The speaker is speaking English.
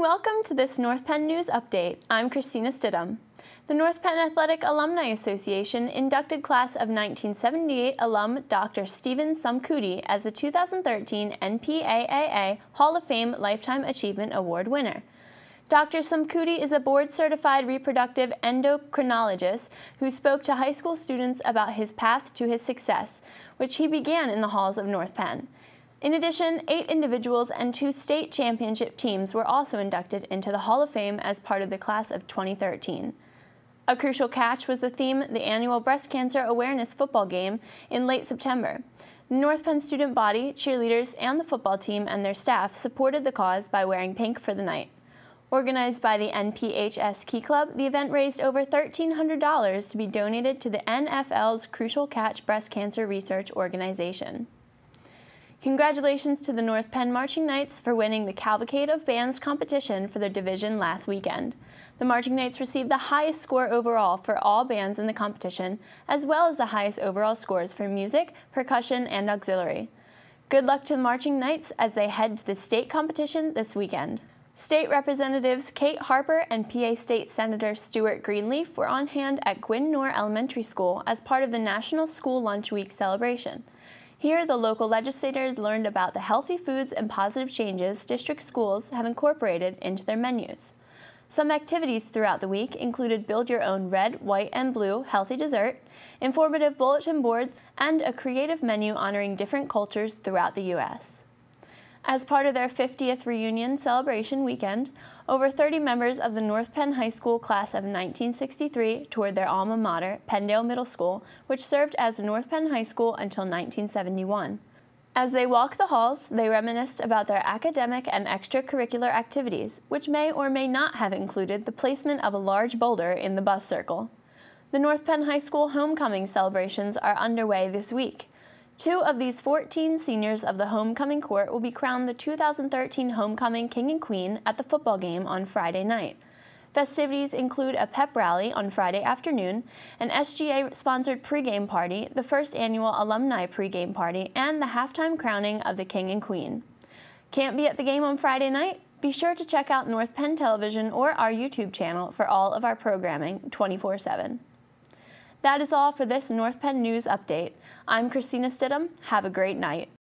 welcome to this North Penn News Update. I'm Christina Stidham. The North Penn Athletic Alumni Association inducted class of 1978 alum Dr. Stephen Sumkuti as the 2013 NPAAA Hall of Fame Lifetime Achievement Award winner. Dr. Samkuti is a board certified reproductive endocrinologist who spoke to high school students about his path to his success, which he began in the halls of North Penn. In addition, eight individuals and two state championship teams were also inducted into the Hall of Fame as part of the class of 2013. A crucial catch was the theme, the annual Breast Cancer Awareness football game in late September. The North Penn student body, cheerleaders, and the football team and their staff supported the cause by wearing pink for the night. Organized by the NPHS Key Club, the event raised over $1,300 to be donated to the NFL's Crucial Catch Breast Cancer Research Organization. Congratulations to the North Penn Marching Knights for winning the Cavalcade of Bands competition for their division last weekend. The Marching Knights received the highest score overall for all bands in the competition, as well as the highest overall scores for music, percussion, and auxiliary. Good luck to the Marching Knights as they head to the state competition this weekend. State Representatives Kate Harper and PA State Senator Stuart Greenleaf were on hand at Gwyn Elementary School as part of the National School Lunch Week celebration. Here, the local legislators learned about the healthy foods and positive changes district schools have incorporated into their menus. Some activities throughout the week included build your own red, white, and blue healthy dessert, informative bulletin boards, and a creative menu honoring different cultures throughout the U.S. As part of their 50th reunion celebration weekend, over 30 members of the North Penn High School class of 1963 toured their alma mater, Pendale Middle School, which served as North Penn High School until 1971. As they walked the halls, they reminisced about their academic and extracurricular activities, which may or may not have included the placement of a large boulder in the bus circle. The North Penn High School homecoming celebrations are underway this week. Two of these 14 seniors of the homecoming court will be crowned the 2013 homecoming king and queen at the football game on Friday night. Festivities include a pep rally on Friday afternoon, an SGA sponsored pregame party, the first annual alumni pregame party, and the halftime crowning of the king and queen. Can't be at the game on Friday night? Be sure to check out North Penn Television or our YouTube channel for all of our programming 24 7. That is all for this North Penn News Update. I'm Christina Stidham. Have a great night.